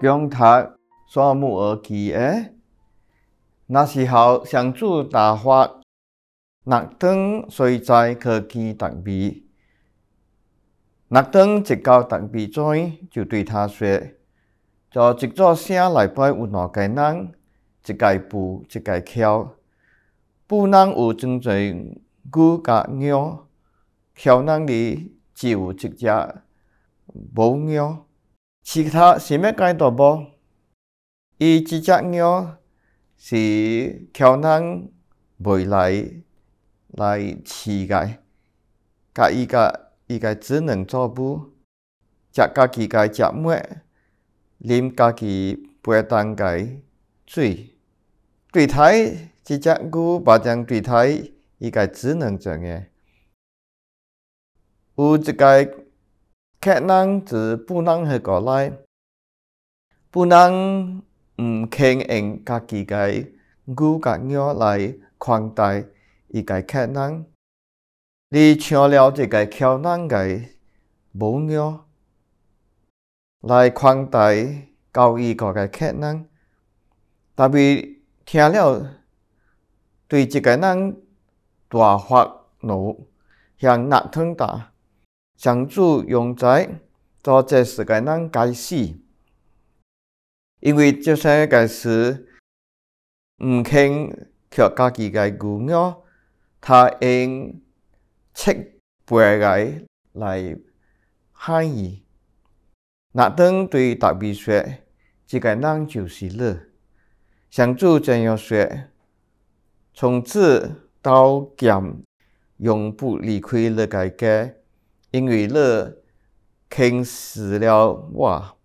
不读，双姆而起的。那时候，乡主大发，六登随在去记特碑。六登一到特碑前，就对他说：“在一座城里边有两个人，一个笨，一个巧。笨人有真侪牛和猫，巧人的只有一只母猫。”其他什么阶段不伊即只猫是乔南未来来饲诶甲伊甲伊甲只能做母食家己该食糜啉家己杯当家水具体即只牛排店具体伊家只能这个，有一个客人就不能许过来，不能唔轻用家己个牛甲猫来款待伊个客人。你请了一个客人个母猫来款待交易个个客人，特别听了对这个人大发怒，向那通打。祥子用在做这世界咱该死，因为这些个事，唔肯却家己个牛肉，他用七八个来害伊。那东对大皮说：“这个人就是你。”祥子这样说，从此刀剑永不离开了家家。因为你轻视了我，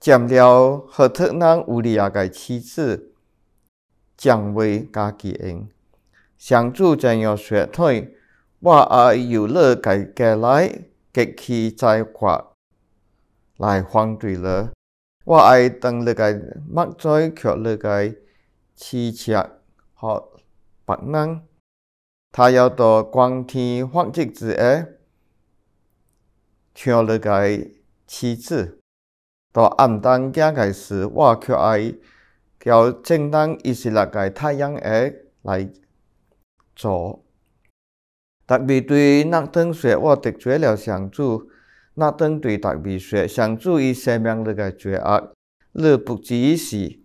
占了好多人无力个妻子、长辈、家己眷。上主怎样说？退，我爱由你家家来极其在乎，来反对了，我爱当你个目在却你个痴痴学别人，他要到光天化日之下。听了该妻子，到暗灯行介事，我却爱叫正灯依时立介太阳下来坐。特别对那顿说，我得罪了上主。那顿对特别说，上主伊赦免了介罪恶，你不必疑心。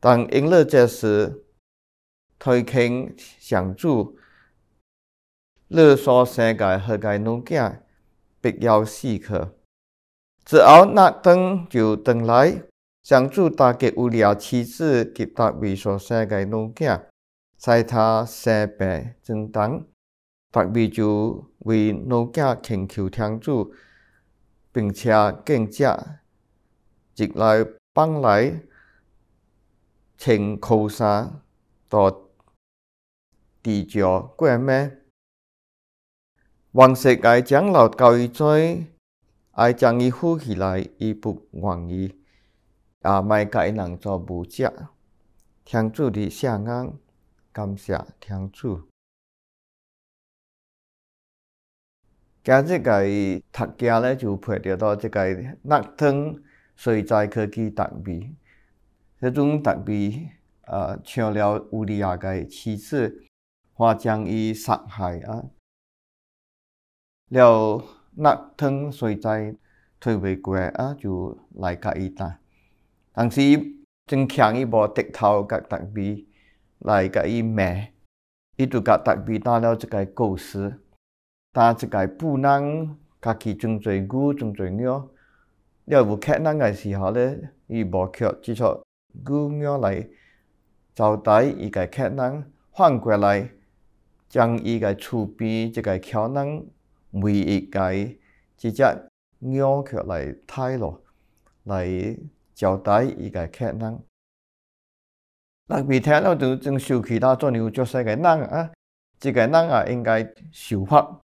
但因了这事，推轻上主，你所生介何解奴家。必要时刻，之后那登就登来，常助大家乌聊妻子及他比所生的奴家，在他身边中东，达比就为奴家请求天主，并且更加一来帮来请扣萨到地交过。门。望世界长老教育在，爱将伊扶起来，伊不愿意，也卖伊人做无只，天主的平安，感谢天主。今日个读经咧，就配着到即个纳汤随灾科技读物，迄种读物，呃，像了乌里亚个妻子，或将伊杀害啊！了，那汤随在退回过啊，就来甲伊单。但是真强伊部直头甲特笔来甲伊骂，伊就甲特笔打了这个故事，但这个不能家去正最牛正最鸟。了有客人个时候咧，伊无却只撮古鸟来招待伊个客人，反过来将伊个厝边一个桥人。每一屆之一央卻嚟睇落嚟招待伊個客人。特別聽到就正受其他做牛做勢嘅人啊，即個人啊應該受罰，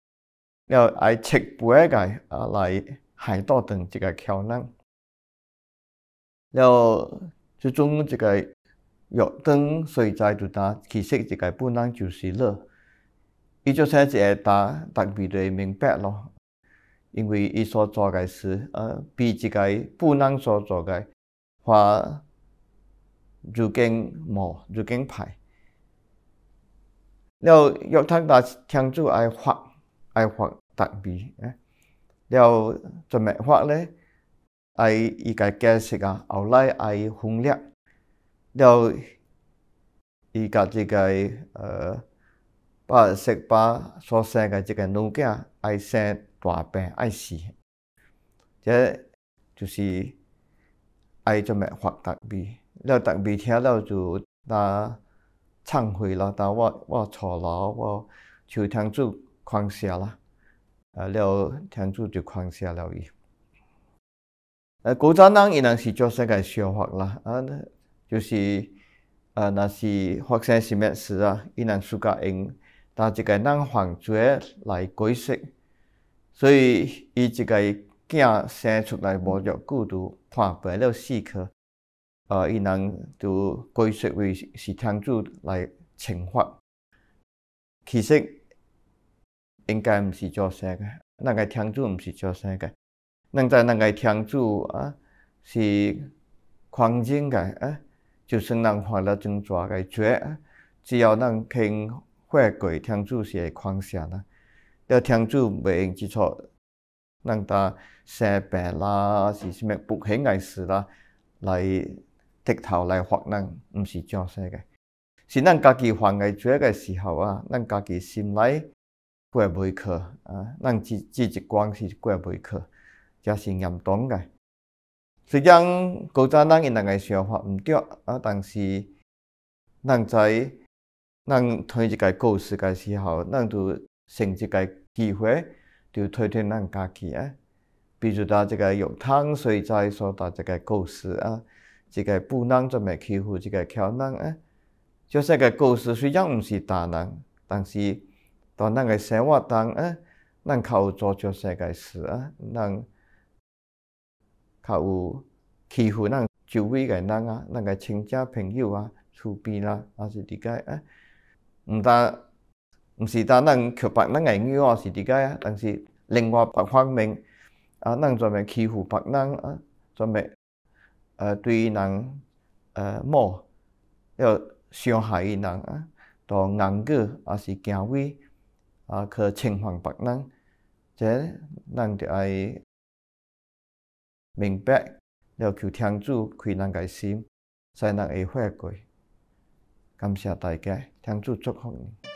要愛切背個啊嚟害到等即個客人。了，最終即個藥燈水災就打，其實即個本人就是樂。伊就是一个打打比的明白咯，因为伊所做嘅事，呃，比自己不能所做嘅话，就更无，就更歹。了约坦达天主爱发爱发特别，了怎么发咧？爱伊家解释啊，后来爱忽略，了伊家这个呃。把十八所生的这个女仔爱生大病爱死，这就是爱这么发特病？了特病听了就打忏悔啦，打我我错了，我求天主宽赦啦，啊，了天主就宽赦了伊。啊，古早人伊若是做什嘅说法啦？啊，就是啊，那是发生什么事啊？伊能受个用。但一个人犯罪来改错，所以伊一个囝生出来无着孤独，判白了死壳，呃，伊人都改错为是天主来惩罚。其实应该毋是作生个，那个天主毋是作生个，咱知那个天主啊是狂人个，啊，就是人犯了真大个罪，只要咱肯。过怪天主是狂邪啦，要天主未用之错，人哋生病啦，是不幸嘅事啦，嚟低头是正是咱家己犯嘅罪嘅时候啊，咱家己心里过未去啊，咱之关是过未去，这是严重虽然古仔人嘅想法唔对，啊，但是人在。咱推一个故事个时候，咱就趁一个机会，就推推咱家己啊。比如讲，这个肉汤水灾所讲这个故事啊，这个不能准备欺负这个巧人啊。就是个故事，虽然毋是大人，但是在咱个生活当中，咱靠有做做些个事啊，咱靠有欺负咱周围个人啊，咱个亲戚朋友啊、厝边啊，还是点解啊唔但唔是但能缺乏呢個愛是點解啊？但是另外白方面啊，能做咩欺负白人啊？做咩誒對人誒惡？又伤害人啊？用言語啊是行為啊去侵犯白人，即係就係明白，要求天主开人嘅心，才能會悔改。感謝大家。想祝福你。